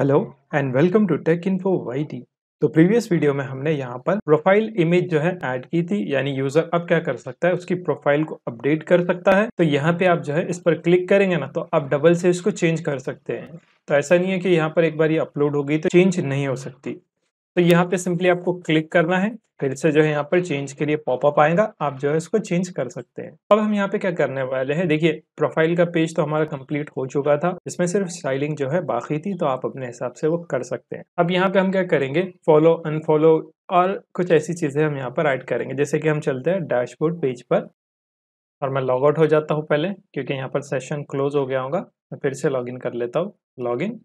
hello and welcome to tech in Y T तो previous video में हमने यहाँ पर प्रोफाइल इमेज जो है ऐड की थी यानी यूजर अब क्या कर सकता है उसकी प्रोफाइल को अपडेट कर सकता है तो यहाँ पे आप जो है इस पर क्लिक करेंगे ना तो आप डबल से इसको चेंज कर सकते हैं तो ऐसा नहीं है कि यहाँ पर एक बार ये अपलोड हो गई तो चेंज नहीं हो सकती तो यहाँ पे सिंपली आपको क्लिक करना है फिर से जो है यहाँ पर चेंज के लिए पॉपअप आएगा आप जो है इसको चेंज कर सकते हैं अब हम यहाँ पे क्या करने वाले हैं देखिए प्रोफाइल का पेज तो हमारा कंप्लीट हो चुका था इसमें सिर्फ स्टाइलिंग जो है बाकी थी तो आप अपने हिसाब से वो कर सकते हैं अब यहाँ पे हम क्या करेंगे फॉलो अनफॉलो और कुछ ऐसी चीजें हम यहाँ पर ऐड करेंगे जैसे कि हम चलते हैं डैशबोर्ड पेज पर और मैं लॉग आउट हो जाता हूँ पहले क्योंकि यहाँ पर सेशन क्लोज हो गया होगा मैं फिर से इन कर लेता हूँ इन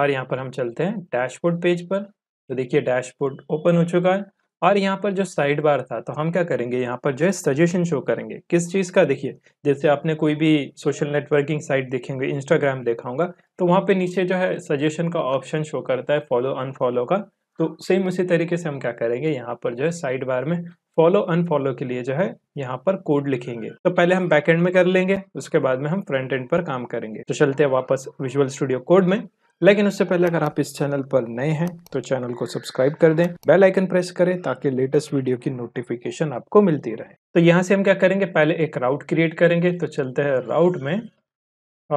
और यहाँ पर हम चलते हैं डैशबोर्ड पेज पर तो देखिए डैशबोर्ड ओपन हो चुका है और यहाँ पर जो साइड बार था तो हम क्या करेंगे यहाँ पर जो है सजेशन शो करेंगे किस चीज़ का देखिए जैसे आपने कोई भी सोशल नेटवर्किंग साइट देखेंगे इंस्टाग्राम देखा होगा तो वहाँ पे नीचे जो है सजेशन का ऑप्शन शो करता है फॉलो अनफॉलो का तो सेम उसी तरीके से हम क्या करेंगे यहाँ पर जो है साइड बार में फॉलो अनफॉलो के लिए जो है यहाँ पर कोड लिखेंगे तो पहले हम बैक एंड में कर लेंगे उसके बाद में हम फ्रंट एंड पर काम करेंगे तो चलते हैं वापस विजुअल स्टूडियो कोड में लेकिन उससे पहले अगर आप इस चैनल पर नए हैं तो चैनल को सब्सक्राइब कर दें बेल आइकन प्रेस करें ताकि लेटेस्ट वीडियो की नोटिफिकेशन आपको मिलती रहे तो यहाँ से हम क्या करेंगे पहले एक राउट क्रिएट करेंगे तो चलते हैं राउट में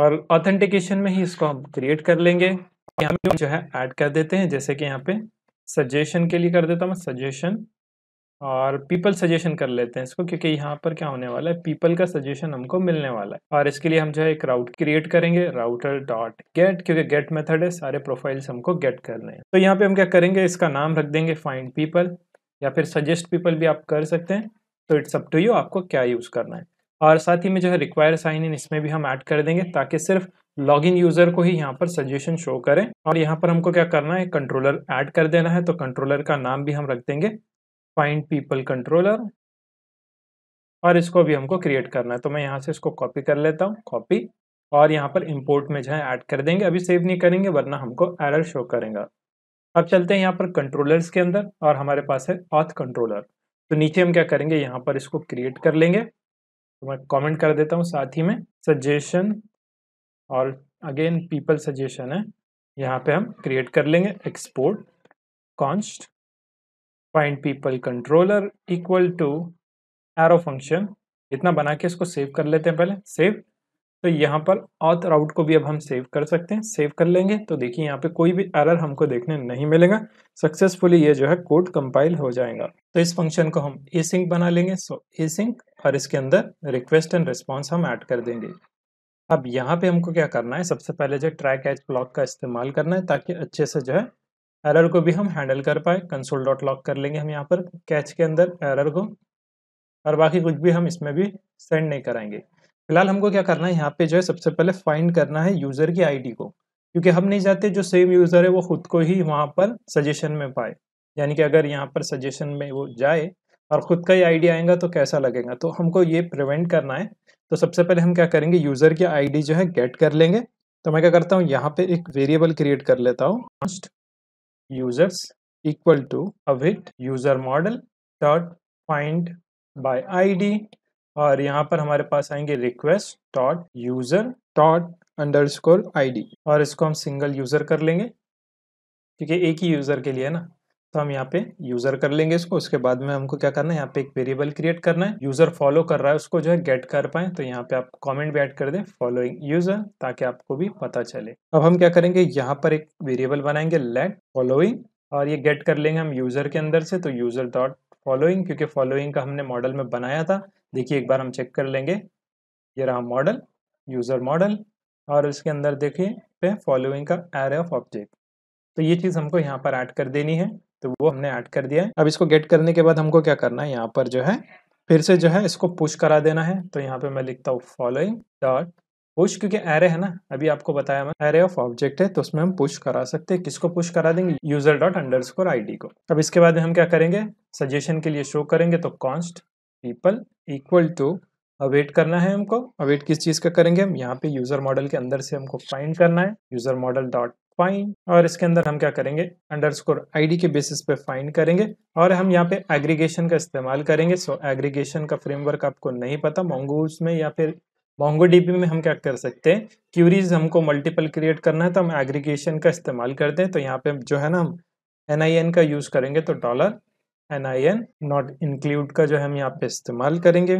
और ऑथेंटिकेशन में ही इसको हम क्रिएट कर लेंगे यहाँ जो है ऐड कर देते हैं जैसे कि यहाँ पे सजेशन के लिए कर देता हूँ मैं सजेशन और पीपल सजेशन कर लेते हैं इसको क्योंकि यहाँ पर क्या होने वाला है पीपल का सजेशन हमको मिलने वाला है और इसके लिए हम जो है एक राउट क्रिएट करेंगे राउटर डॉट गेट क्योंकि गेट मेथड है सारे प्रोफाइल्स हमको गेट करने हैं तो यहाँ पे हम क्या करेंगे इसका नाम रख देंगे फाइंड पीपल या फिर सजेस्ट पीपल भी आप कर सकते हैं तो इट्स अप टू यू आपको क्या यूज़ करना है और साथ ही में जो है रिक्वायर साइन इन इसमें भी हम ऐड कर देंगे ताकि सिर्फ लॉगिन यूज़र को ही यहाँ पर सजेशन शो करें और यहाँ पर हमको क्या करना है कंट्रोलर ऐड कर देना है तो कंट्रोलर का नाम भी हम रख देंगे फाइंड पीपल कंट्रोलर और इसको भी हमको क्रिएट करना है तो मैं यहाँ से इसको कॉपी कर लेता हूँ कॉपी और यहाँ पर इम्पोर्ट में जो है ऐड कर देंगे अभी सेव नहीं करेंगे वरना हमको एरर शो करेगा अब चलते हैं यहाँ पर कंट्रोलर्स के अंदर और हमारे पास है ऑथ कंट्रोलर तो नीचे हम क्या करेंगे यहाँ पर इसको क्रिएट कर लेंगे तो मैं कमेंट कर देता हूँ साथ ही में सजेशन और अगेन पीपल सजेशन है यहाँ पे हम क्रिएट कर लेंगे export const find people controller equal to arrow function इतना बना के इसको सेव कर लेते हैं पहले सेव तो यहाँ पर ऑथ राउट को भी अब हम सेव कर सकते हैं सेव कर लेंगे तो देखिए यहाँ पे कोई भी एरर हमको देखने नहीं मिलेगा सक्सेसफुली ये जो है कोड कंपाइल हो जाएगा तो इस फंक्शन को हम ए सिंक बना लेंगे सो ए सिंक और इसके अंदर रिक्वेस्ट एंड रिस्पॉन्स हम ऐड कर देंगे अब यहाँ पे हमको क्या करना है सबसे पहले जो ट्रैक एच ब्लॉक का इस्तेमाल करना है ताकि अच्छे से जो है एरर को भी हम हैंडल कर पाए कंसोल डॉट लॉक कर लेंगे हम यहाँ पर कैच के अंदर एरर को और बाकी कुछ भी हम इसमें भी सेंड नहीं कराएंगे फिलहाल हमको क्या करना है यहाँ पे जो है सबसे पहले फाइंड करना है यूज़र की आईडी को क्योंकि हम नहीं चाहते जो सेम यूज़र है वो खुद को ही वहाँ पर सजेशन में पाए यानी कि अगर यहाँ पर सजेशन में वो जाए और ख़ुद का ही आईडी आएगा तो कैसा लगेगा तो हमको ये प्रिवेंट करना है तो सबसे पहले हम क्या करेंगे यूज़र की आईडी जो है गेट कर लेंगे तो मैं क्या करता हूँ यहाँ पे एक वेरिएबल क्रिएट कर लेता हूँ users equal to await user model dot find by id और यहाँ पर हमारे पास आएंगे request dot user dot underscore I और इसको हम सिंगल यूजर कर लेंगे क्योंकि एक ही यूजर के लिए है ना तो हम यहाँ पे यूजर कर लेंगे इसको उसके बाद में हमको क्या करना है यहाँ पे एक वेरिएबल क्रिएट करना है यूजर फॉलो कर रहा है उसको जो है गेट कर पाए तो यहाँ पे आप कमेंट भी ऐड कर दें फॉलोइंग यूजर ताकि आपको भी पता चले अब हम क्या करेंगे यहाँ पर एक वेरिएबल बनाएंगे लेट फॉलोइंग और ये गेट कर लेंगे हम यूजर के अंदर से तो यूजर डॉट फॉलोइंग क्योंकि फॉलोइंग का हमने मॉडल में बनाया था देखिए एक बार हम चेक कर लेंगे ये रहा मॉडल यूजर मॉडल और इसके अंदर देखिए पे फॉलोइंग का एरे ऑफ ऑब्जेक्ट तो ये चीज़ हमको यहाँ पर ऐड कर देनी है तो वो हमने ऐड कर दिया है अब इसको गेट करने के बाद हमको क्या करना है यहाँ पर जो है फिर से जो है इसको पुश करा देना है तो यहाँ पे मैं लिखता हूँ फॉलोइंग डॉट पुश क्योंकि एरे है ना अभी आपको बताया मैं एरे ऑफ ऑब्जेक्ट है तो उसमें हम पुश करा सकते हैं किसको पुश करा देंगे user dot underscore I को अब इसके बाद हम क्या करेंगे सजेशन के लिए शो करेंगे तो const people equal to await करना है हमको अवेट किस चीज़ का करेंगे हम यहाँ पे यूजर मॉडल के अंदर से हमको फाइंड करना है यूजर मॉडल डॉट फाइन और इसके अंदर हम क्या करेंगे अंडरस्कोर आईडी के बेसिस पे फाइन करेंगे और हम यहाँ पे एग्रीगेशन का इस्तेमाल करेंगे सो एग्रीगेशन का फ्रेमवर्क आपको नहीं पता मोंगोज में या फिर मोंगो डीबी में हम क्या कर सकते हैं क्यूरीज हमको मल्टीपल क्रिएट करना है तो हम एग्रीगेशन का इस्तेमाल करते हैं तो यहाँ पे जो है ना हम एन का यूज़ करेंगे तो dollar N I N not include का जो है हम यहाँ पे इस्तेमाल करेंगे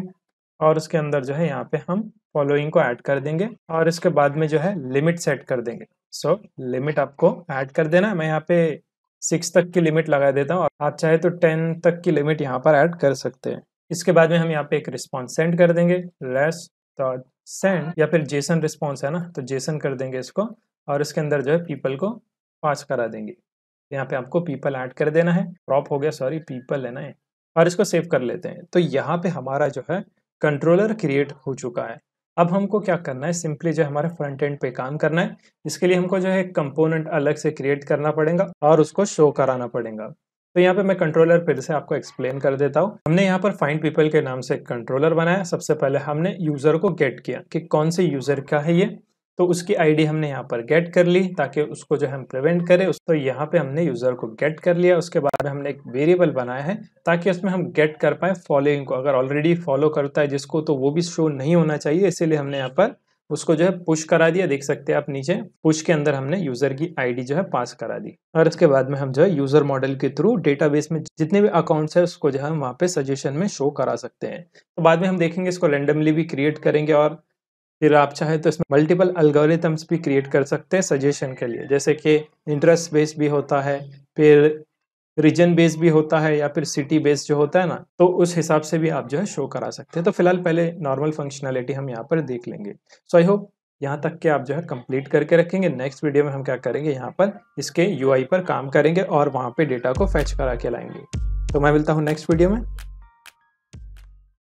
और उसके अंदर जो है यहाँ पे हम फॉलोइंग को ऐड कर देंगे और इसके बाद में जो है लिमिट सेट कर देंगे सो so, लिमिट आपको ऐड कर देना मैं यहाँ पे सिक्स तक की लिमिट लगा देता हूँ आप चाहे तो टेन तक की लिमिट यहाँ पर ऐड कर सकते हैं इसके बाद में हम यहाँ पे एक रिस्पॉन्स सेंड कर देंगे लेस डॉट सेंड या फिर जेसन रिस्पॉन्स है ना तो जेसन कर देंगे इसको और इसके अंदर जो है पीपल को पास करा देंगे यहाँ पे आपको पीपल ऐड कर देना है प्रॉप हो गया सॉरी पीपल है ना और इसको सेव कर लेते हैं तो यहाँ पे हमारा जो है कंट्रोलर क्रिएट हो चुका है अब हमको क्या करना है सिंपली जो हमारे फ्रंट एंड पे काम करना है इसके लिए हमको जो है कंपोनेंट अलग से क्रिएट करना पड़ेगा और उसको शो कराना पड़ेगा तो यहाँ पे मैं कंट्रोलर फिर से आपको एक्सप्लेन कर देता हूँ हमने यहाँ पर फाइंड पीपल के नाम से एक कंट्रोलर बनाया सबसे पहले हमने यूजर को गेट किया कि कौन से यूजर का है ये तो उसकी आईडी हमने यहाँ पर गेट कर ली ताकि उसको जो हम प्रिवेंट करें उस तो यहाँ पे हमने यूज़र को गेट कर लिया उसके बाद हमने एक वेरिएबल बनाया है ताकि उसमें हम गेट कर पाए फॉलोइंग को अगर ऑलरेडी फॉलो करता है जिसको तो वो भी शो नहीं होना चाहिए इसीलिए हमने यहाँ पर उसको जो है पुश करा दिया देख सकते हैं आप नीचे पुश के अंदर हमने यूजर की आईडी जो है पास करा दी और उसके बाद में हम जो है यूजर मॉडल के थ्रू डेटाबेस में जितने भी अकाउंट्स है उसको जो है हम वहाँ पे सजेशन में शो करा सकते हैं तो बाद में हम देखेंगे इसको रेंडमली भी क्रिएट करेंगे और फिर आप चाहे तो इसमें मल्टीपल अल्गोरिथम्स भी क्रिएट कर सकते हैं सजेशन के लिए जैसे कि इंटरेस्ट बेस्ड भी होता है फिर रीजन बेस्ड भी होता है या फिर सिटी बेस्ड जो होता है ना तो उस हिसाब से भी आप जो है शो करा सकते हैं तो फिलहाल पहले नॉर्मल फंक्शनैलिटी हम यहाँ पर देख लेंगे सो आई होप यहाँ तक के आप जो है कंप्लीट करके रखेंगे नेक्स्ट वीडियो में हम क्या करेंगे यहाँ पर इसके यूआई पर काम करेंगे और वहाँ पे डेटा को फैच करा के लाएंगे तो मैं मिलता हूँ नेक्स्ट वीडियो में